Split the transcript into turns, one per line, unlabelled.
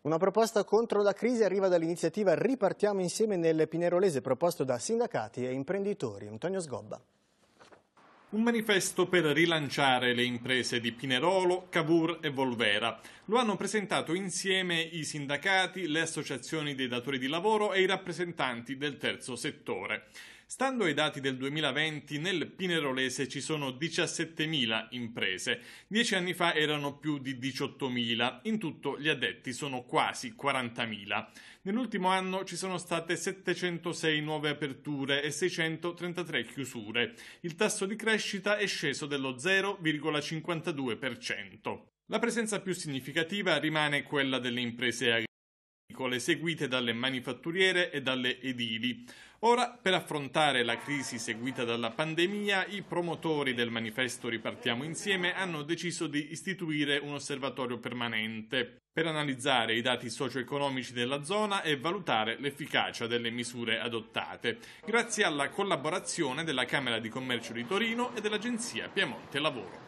Una proposta contro la crisi arriva dall'iniziativa Ripartiamo insieme nel Pinerolese, proposto da sindacati e imprenditori. Antonio Sgobba.
Un manifesto per rilanciare le imprese di Pinerolo, Cavour e Volvera. Lo hanno presentato insieme i sindacati, le associazioni dei datori di lavoro e i rappresentanti del terzo settore. Stando ai dati del 2020, nel Pinerolese ci sono 17.000 imprese. Dieci anni fa erano più di 18.000. In tutto gli addetti sono quasi 40.000. Nell'ultimo anno ci sono state 706 nuove aperture e 633 chiusure. Il tasso di crescita è sceso dello 0,52%. La presenza più significativa rimane quella delle imprese agricole seguite dalle manifatturiere e dalle edili. Ora, per affrontare la crisi seguita dalla pandemia, i promotori del manifesto Ripartiamo insieme hanno deciso di istituire un osservatorio permanente per analizzare i dati socio-economici della zona e valutare l'efficacia delle misure adottate, grazie alla collaborazione della Camera di Commercio di Torino e dell'Agenzia Piemonte Lavoro.